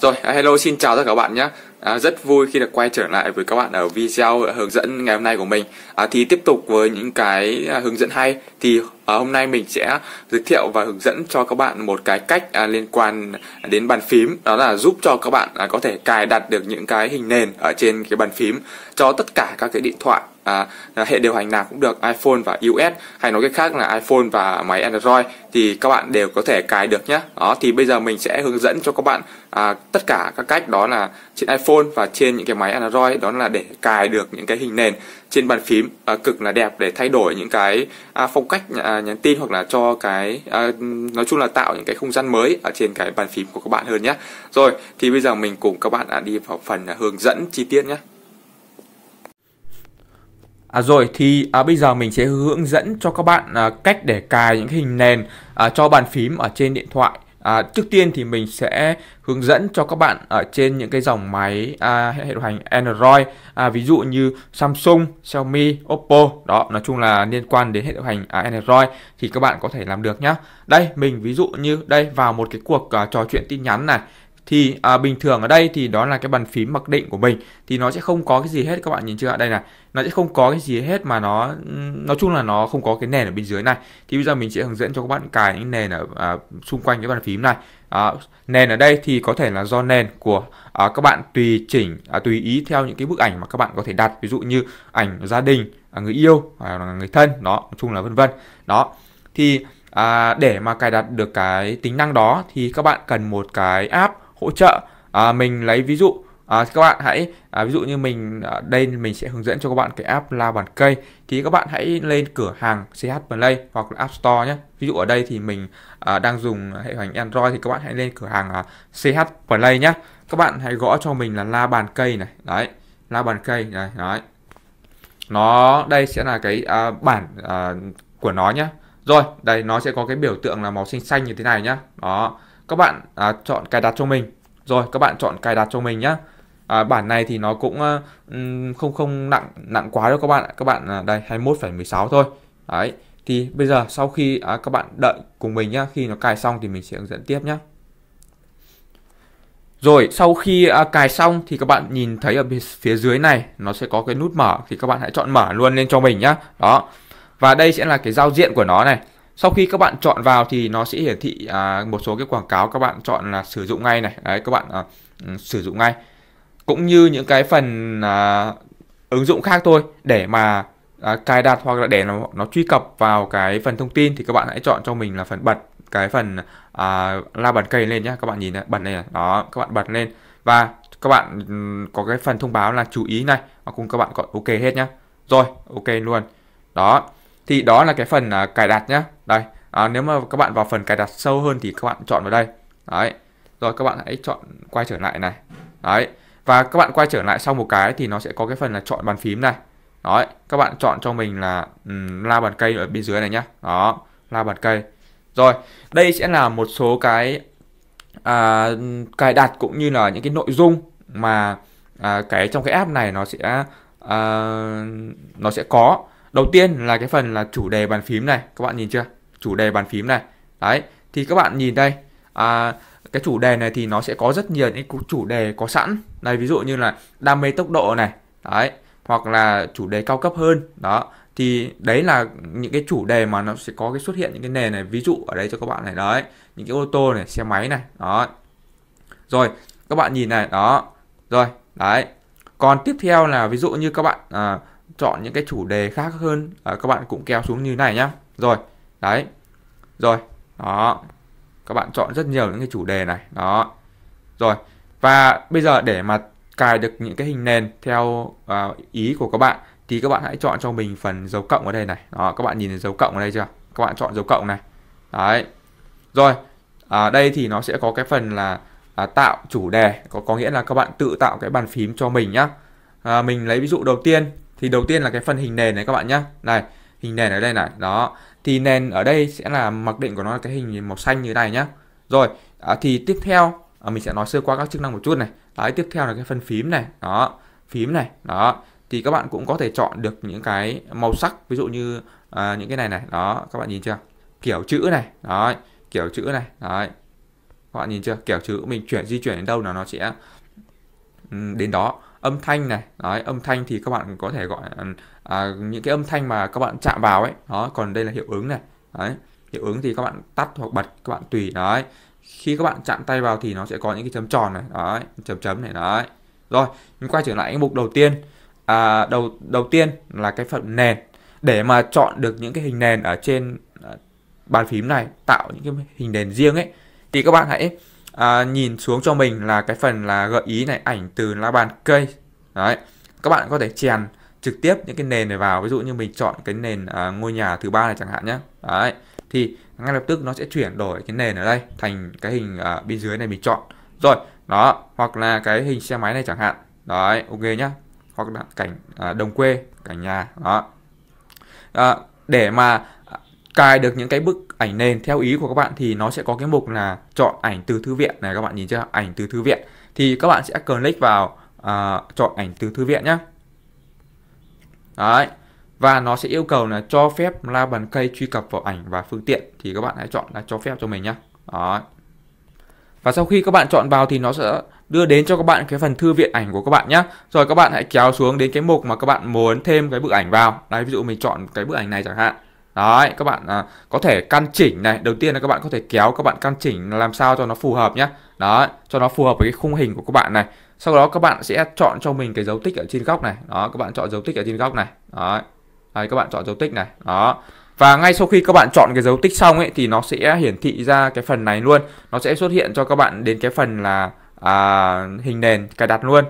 Rồi, à, hello xin chào tất cả các bạn nhé à, Rất vui khi được quay trở lại với các bạn ở video hướng dẫn ngày hôm nay của mình à, Thì tiếp tục với những cái à, hướng dẫn hay Thì à, hôm nay mình sẽ giới thiệu và hướng dẫn cho các bạn một cái cách à, liên quan đến bàn phím Đó là giúp cho các bạn à, có thể cài đặt được những cái hình nền ở trên cái bàn phím Cho tất cả các cái điện thoại À, à, hệ điều hành nào cũng được iPhone và iOS hay nói cách khác là iPhone và máy Android thì các bạn đều có thể cài được nhé đó thì bây giờ mình sẽ hướng dẫn cho các bạn à, tất cả các cách đó là trên iPhone và trên những cái máy Android đó là để cài được những cái hình nền trên bàn phím à, cực là đẹp để thay đổi những cái à, phong cách à, nhắn tin hoặc là cho cái à, nói chung là tạo những cái không gian mới ở trên cái bàn phím của các bạn hơn nhé rồi thì bây giờ mình cùng các bạn à, đi vào phần à, hướng dẫn chi tiết nhé À, rồi thì à, bây giờ mình sẽ hướng dẫn cho các bạn à, cách để cài những hình nền à, cho bàn phím ở trên điện thoại. À, trước tiên thì mình sẽ hướng dẫn cho các bạn ở trên những cái dòng máy à, hệ điều hành Android à, ví dụ như Samsung, Xiaomi, Oppo đó nói chung là liên quan đến hệ điều hành à, Android thì các bạn có thể làm được nhá đây mình ví dụ như đây vào một cái cuộc à, trò chuyện tin nhắn này thì à, bình thường ở đây thì đó là cái bàn phím mặc định của mình thì nó sẽ không có cái gì hết các bạn nhìn chưa đây này nó sẽ không có cái gì hết mà nó nói chung là nó không có cái nền ở bên dưới này thì bây giờ mình sẽ hướng dẫn cho các bạn cài những nền ở à, xung quanh cái bàn phím này à, nền ở đây thì có thể là do nền của à, các bạn tùy chỉnh à, tùy ý theo những cái bức ảnh mà các bạn có thể đặt ví dụ như ảnh gia đình à, người yêu à, người thân đó nói chung là vân vân đó thì à, để mà cài đặt được cái tính năng đó thì các bạn cần một cái app hỗ trợ à, mình lấy ví dụ à, các bạn hãy à, ví dụ như mình à, đây mình sẽ hướng dẫn cho các bạn cái app la bàn cây thì các bạn hãy lên cửa hàng CH Play hoặc là App Store nhé ví dụ ở đây thì mình à, đang dùng hệ hành Android thì các bạn hãy lên cửa hàng à, CH Play nhé các bạn hãy gõ cho mình là la bàn cây này đấy la bàn cây này đấy nó đây sẽ là cái à, bản à, của nó nhé rồi đây nó sẽ có cái biểu tượng là màu xanh xanh như thế này nhá đó các bạn à, chọn cài đặt cho mình rồi các bạn chọn cài đặt cho mình nhá à, bản này thì nó cũng ờ, không không nặng nặng quá đâu các bạn các bạn à, đây 21,16 thôi đấy thì bây giờ sau khi à, các bạn đợi cùng mình nhá khi nó cài xong thì mình sẽ hướng dẫn tiếp nhá rồi sau khi à, cài xong thì các bạn nhìn thấy ở phía dưới này nó sẽ có cái nút mở thì các bạn hãy chọn mở luôn lên cho mình nhá đó và đây sẽ là cái giao diện của nó này sau khi các bạn chọn vào thì nó sẽ hiển thị à, một số cái quảng cáo các bạn chọn là sử dụng ngay này đấy các bạn à, ừ, sử dụng ngay cũng như những cái phần à, ứng dụng khác thôi để mà à, cài đặt hoặc là để nó, nó truy cập vào cái phần thông tin thì các bạn hãy chọn cho mình là phần bật cái phần à, la bàn cây lên nhé các bạn nhìn này, bật này. đó các bạn bật lên và các bạn ừ, có cái phần thông báo là chú ý này và cùng các bạn gọi ok hết nhá rồi ok luôn đó thì đó là cái phần uh, cài đặt nhá đây à, nếu mà các bạn vào phần cài đặt sâu hơn thì các bạn chọn vào đây đấy rồi các bạn hãy chọn quay trở lại này đấy và các bạn quay trở lại sau một cái thì nó sẽ có cái phần là chọn bàn phím này đấy các bạn chọn cho mình là um, la bàn cây ở bên dưới này nhá đó la bàn cây rồi đây sẽ là một số cái à, cài đặt cũng như là những cái nội dung mà à, cái trong cái app này nó sẽ à, nó sẽ có Đầu tiên là cái phần là chủ đề bàn phím này, các bạn nhìn chưa? Chủ đề bàn phím này. Đấy, thì các bạn nhìn đây. À, cái chủ đề này thì nó sẽ có rất nhiều những chủ đề có sẵn. Này ví dụ như là đam mê tốc độ này. Đấy, hoặc là chủ đề cao cấp hơn. Đó, thì đấy là những cái chủ đề mà nó sẽ có cái xuất hiện những cái nền này, ví dụ ở đây cho các bạn này đấy, những cái ô tô này, xe máy này, đó. Rồi, các bạn nhìn này, đó. Rồi, đấy. Còn tiếp theo là ví dụ như các bạn à, chọn những cái chủ đề khác hơn à, các bạn cũng kéo xuống như này nhá rồi đấy rồi đó các bạn chọn rất nhiều những cái chủ đề này đó rồi và bây giờ để mà cài được những cái hình nền theo uh, ý của các bạn thì các bạn hãy chọn cho mình phần dấu cộng ở đây này đó các bạn nhìn thấy dấu cộng ở đây chưa các bạn chọn dấu cộng này đấy rồi ở à, đây thì nó sẽ có cái phần là à, tạo chủ đề có có nghĩa là các bạn tự tạo cái bàn phím cho mình nhá à, mình lấy ví dụ đầu tiên thì đầu tiên là cái phần hình nền này các bạn nhé này hình nền ở đây này đó thì nền ở đây sẽ là mặc định của nó là cái hình màu xanh như thế này nhá rồi à, thì tiếp theo à, mình sẽ nói sơ qua các chức năng một chút này đấy tiếp theo là cái phần phím này đó phím này đó thì các bạn cũng có thể chọn được những cái màu sắc ví dụ như à, những cái này này đó các bạn nhìn chưa kiểu chữ này đó kiểu chữ này đó các bạn nhìn chưa kiểu chữ mình chuyển di chuyển đến đâu là nó sẽ ừ, đến đó âm thanh này đấy, âm thanh thì các bạn có thể gọi à, những cái âm thanh mà các bạn chạm vào ấy đó còn đây là hiệu ứng này đấy hiệu ứng thì các bạn tắt hoặc bật các bạn tùy đấy khi các bạn chạm tay vào thì nó sẽ có những cái chấm tròn này đấy chấm chấm này đấy rồi mình quay trở lại cái mục đầu tiên à, đầu đầu tiên là cái phần nền để mà chọn được những cái hình nền ở trên à, bàn phím này tạo những cái hình nền riêng ấy thì các bạn hãy à, nhìn xuống cho mình là cái phần là gợi ý này ảnh từ la bàn cây đấy các bạn có thể chèn trực tiếp những cái nền này vào ví dụ như mình chọn cái nền à, ngôi nhà thứ ba này chẳng hạn nhé đấy thì ngay lập tức nó sẽ chuyển đổi cái nền ở đây thành cái hình ở à, bên dưới này mình chọn rồi đó hoặc là cái hình xe máy này chẳng hạn đấy ok nhá hoặc là cảnh à, đồng quê cảnh nhà đó à, để mà cài được những cái bức ảnh nền theo ý của các bạn thì nó sẽ có cái mục là chọn ảnh từ thư viện này các bạn nhìn chưa ảnh từ thư viện thì các bạn sẽ click vào à, chọn ảnh từ thư viện nhé đấy và nó sẽ yêu cầu là cho phép la bàn cây truy cập vào ảnh và phương tiện thì các bạn hãy chọn là cho phép cho mình nhé đó và sau khi các bạn chọn vào thì nó sẽ đưa đến cho các bạn cái phần thư viện ảnh của các bạn nhé rồi các bạn hãy kéo xuống đến cái mục mà các bạn muốn thêm cái bức ảnh vào đây ví dụ mình chọn cái bức ảnh này chẳng hạn Đấy, các bạn à, có thể căn chỉnh này, đầu tiên là các bạn có thể kéo các bạn căn chỉnh làm sao cho nó phù hợp nhé. Đó, cho nó phù hợp với cái khung hình của các bạn này. Sau đó các bạn sẽ chọn cho mình cái dấu tích ở trên góc này. Đó, các bạn chọn dấu tích ở trên góc này. Đó. Đấy, các bạn chọn dấu tích này. Đó. Và ngay sau khi các bạn chọn cái dấu tích xong ấy thì nó sẽ hiển thị ra cái phần này luôn. Nó sẽ xuất hiện cho các bạn đến cái phần là à, hình nền cài đặt luôn.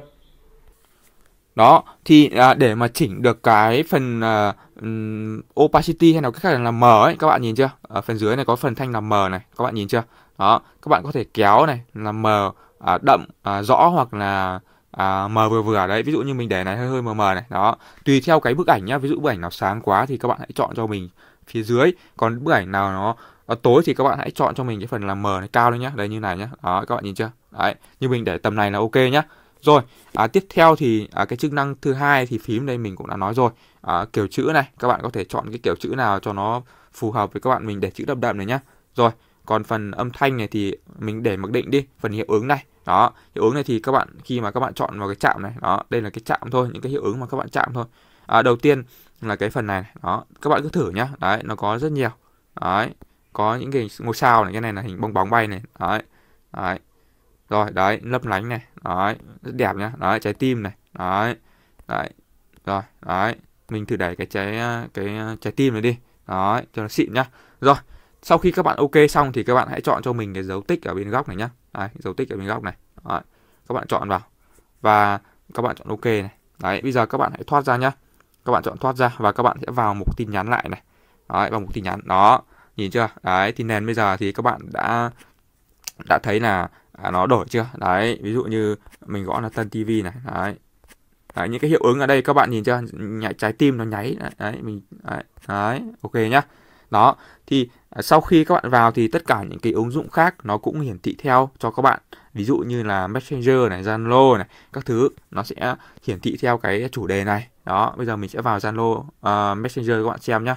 Đó, thì à, để mà chỉnh được cái phần à, um, opacity hay nào cách khác là mờ ấy các bạn nhìn chưa ở phần dưới này có phần thanh là mờ này các bạn nhìn chưa đó các bạn có thể kéo này là mờ à, đậm à, rõ hoặc là à, mờ vừa vừa đấy ví dụ như mình để này hơi hơi mờ mờ này đó tùy theo cái bức ảnh nhá ví dụ bức ảnh nào sáng quá thì các bạn hãy chọn cho mình phía dưới còn bức ảnh nào nó ở tối thì các bạn hãy chọn cho mình cái phần là mờ này cao lên nhá Đây như này nhá đó các bạn nhìn chưa đấy như mình để tầm này là ok nhá rồi, à, tiếp theo thì à, cái chức năng thứ hai thì phím đây mình cũng đã nói rồi. À, kiểu chữ này, các bạn có thể chọn cái kiểu chữ nào cho nó phù hợp với các bạn mình để chữ đậm đậm này nhá. Rồi, còn phần âm thanh này thì mình để mặc định đi, phần hiệu ứng này. Đó, hiệu ứng này thì các bạn khi mà các bạn chọn vào cái chạm này, đó, đây là cái chạm thôi, những cái hiệu ứng mà các bạn chạm thôi. À, đầu tiên là cái phần này, đó, các bạn cứ thử nhá. Đấy, nó có rất nhiều. Đấy, có những cái ngôi sao này, cái này là hình bong bóng bay này. Đấy. Đấy rồi đấy lấp lánh này đấy rất đẹp nhá đấy trái tim này đấy đấy rồi đấy mình thử đẩy cái trái à, cái à, trái tim này đi đấy cho nó xịn nhá rồi sau khi các bạn ok xong thì các bạn hãy chọn cho mình cái dấu tích ở bên góc này nhá đấy, dấu tích ở bên góc này đấy, các bạn chọn vào và các bạn chọn ok này đấy bây giờ các bạn hãy thoát ra nhá các bạn chọn thoát ra và các bạn sẽ vào mục tin nhắn lại này đấy vào mục tin nhắn đó nhìn chưa đấy thì nền bây giờ thì các bạn đã đã thấy là à, nó đổi chưa đấy ví dụ như mình gõ là tân tivi này đấy đấy những cái hiệu ứng ở đây các bạn nhìn chưa nhảy trái tim nó nháy đấy mình đấy, đấy ok nhá đó thì à, sau khi các bạn vào thì tất cả những cái ứng dụng khác nó cũng hiển thị theo cho các bạn ví dụ như là messenger này zalo này các thứ nó sẽ hiển thị theo cái chủ đề này đó bây giờ mình sẽ vào zalo uh, messenger các bạn xem nhá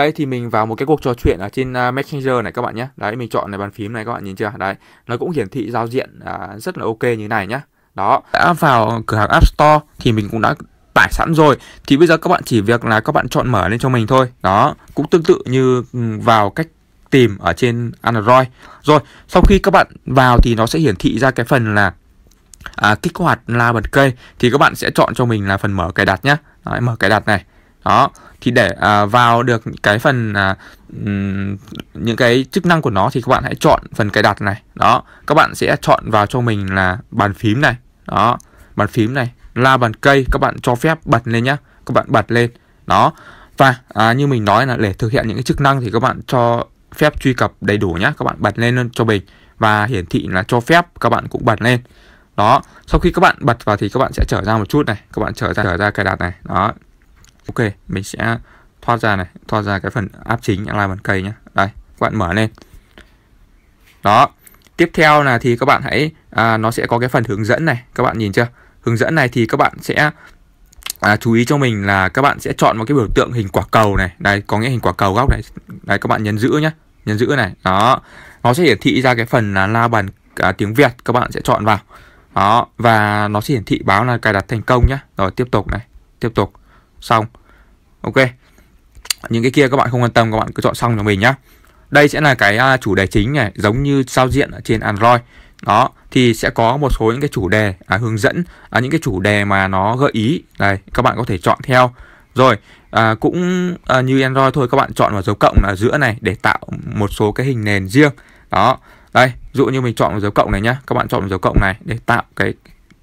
đây thì mình vào một cái cuộc trò chuyện ở trên à, Messenger này các bạn nhé. Đấy mình chọn này bàn phím này các bạn nhìn chưa? Đấy, nó cũng hiển thị giao diện uh, rất là ok như này nhá. Đó, đã vào cửa hàng App Store thì mình cũng đã tải sẵn rồi thì bây giờ các bạn chỉ việc là các bạn chọn mở lên cho mình thôi. Đó, cũng tương tự như ừ, vào cách tìm ở trên Android. Rồi, sau khi các bạn vào thì nó sẽ hiển thị ra cái phần là à, kích hoạt la bật cây thì các bạn sẽ chọn cho mình là phần mở cài đặt nhé. Đấy, mở cài đặt này đó thì để à, vào được cái phần à, những cái chức năng của nó thì các bạn hãy chọn phần cài đặt này đó các bạn sẽ chọn vào cho mình là bàn phím này đó bàn phím này la bàn cây các bạn cho phép bật lên nhá các bạn bật lên đó và à, như mình nói là để thực hiện những cái chức năng thì các bạn cho phép truy cập đầy đủ nhá các bạn bật lên cho mình và hiển thị là cho phép các bạn cũng bật lên đó sau khi các bạn bật vào thì các bạn sẽ trở ra một chút này các bạn trở ra trở ra cài đặt này đó ok mình sẽ thoát ra này thoát ra cái phần áp chính alignment cây nhé đây các bạn mở lên đó tiếp theo là thì các bạn hãy à, nó sẽ có cái phần hướng dẫn này các bạn nhìn chưa hướng dẫn này thì các bạn sẽ à, chú ý cho mình là các bạn sẽ chọn một cái biểu tượng hình quả cầu này đây có nghĩa hình quả cầu góc này đây các bạn nhấn giữ nhé nhấn giữ này đó nó sẽ hiển thị ra cái phần là la bàn à, tiếng việt các bạn sẽ chọn vào đó và nó sẽ hiển thị báo là cài đặt thành công nhé rồi tiếp tục này tiếp tục xong ok những cái kia các bạn không quan tâm các bạn cứ chọn xong cho mình nhá đây sẽ là cái à, chủ đề chính này giống như giao diện ở trên Android đó thì sẽ có một số những cái chủ đề à, hướng dẫn à, những cái chủ đề mà nó gợi ý đây các bạn có thể chọn theo rồi à, cũng à, như Android thôi các bạn chọn vào dấu cộng ở giữa này để tạo một số cái hình nền riêng đó đây dụ như mình chọn vào dấu cộng này nhá các bạn chọn vào dấu cộng này để tạo cái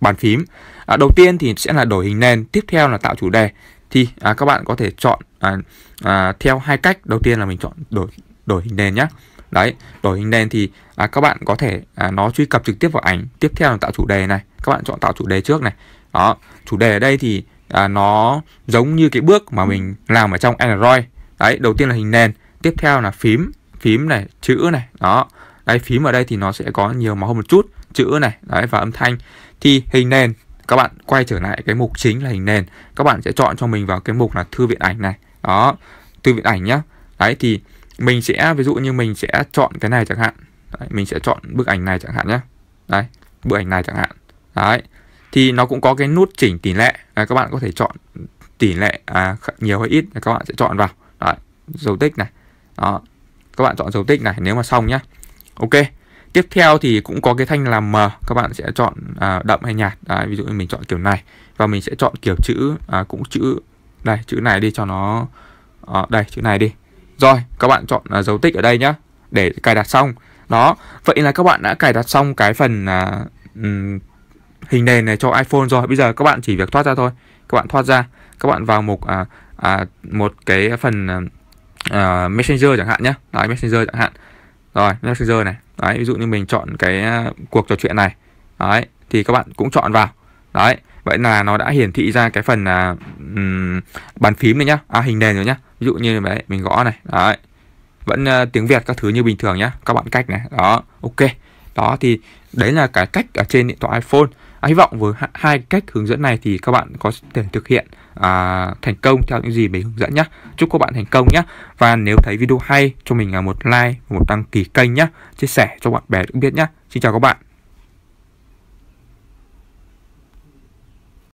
bàn phím à, đầu tiên thì sẽ là đổi hình nền tiếp theo là tạo chủ đề thì à, các bạn có thể chọn à, à, theo hai cách đầu tiên là mình chọn đổi đổi hình nền nhé đấy đổi hình nền thì à, các bạn có thể à, nó truy cập trực tiếp vào ảnh tiếp theo là tạo chủ đề này các bạn chọn tạo chủ đề trước này đó chủ đề ở đây thì à, nó giống như cái bước mà mình làm ở trong Android đấy đầu tiên là hình nền tiếp theo là phím phím này chữ này đó đấy phím ở đây thì nó sẽ có nhiều màu hơn một chút chữ này đấy và âm thanh thì hình nền các bạn quay trở lại cái mục chính là hình nền các bạn sẽ chọn cho mình vào cái mục là thư viện ảnh này đó thư viện ảnh nhá đấy thì mình sẽ ví dụ như mình sẽ chọn cái này chẳng hạn đấy, mình sẽ chọn bức ảnh này chẳng hạn nhé đấy bức ảnh này chẳng hạn đấy thì nó cũng có cái nút chỉnh tỷ lệ à, các bạn có thể chọn tỷ lệ à, nhiều hay ít các bạn sẽ chọn vào đấy, dấu tích này đó các bạn chọn dấu tích này nếu mà xong nhá ok tiếp theo thì cũng có cái thanh làm mờ các bạn sẽ chọn à, đậm hay nhạt à, ví dụ như mình chọn kiểu này và mình sẽ chọn kiểu chữ à, cũng chữ đây chữ này đi cho nó à, đây chữ này đi rồi các bạn chọn à, dấu tích ở đây nhá để cài đặt xong đó vậy là các bạn đã cài đặt xong cái phần à, um, hình nền này cho iPhone rồi bây giờ các bạn chỉ việc thoát ra thôi các bạn thoát ra các bạn vào mục à, à, một cái phần à, à Messenger chẳng hạn nhá Đấy, Messenger chẳng hạn rồi Messenger này đấy ví dụ như mình chọn cái à, cuộc trò chuyện này đấy thì các bạn cũng chọn vào đấy vậy là nó đã hiển thị ra cái phần là bàn phím này nhá à, hình nền rồi nhá ví dụ như đấy mình gõ này đấy vẫn uh, tiếng việt các thứ như bình thường nhá các bạn cách này đó ok đó thì đấy là cái cách ở trên điện thoại iphone hy vọng với hai cách hướng dẫn này thì các bạn có thể thực hiện à, thành công theo những gì mình hướng dẫn nhé chúc các bạn thành công nhé và nếu thấy video hay cho mình là một like một đăng ký kênh nhé chia sẻ cho bạn bè được biết nhé xin chào các bạn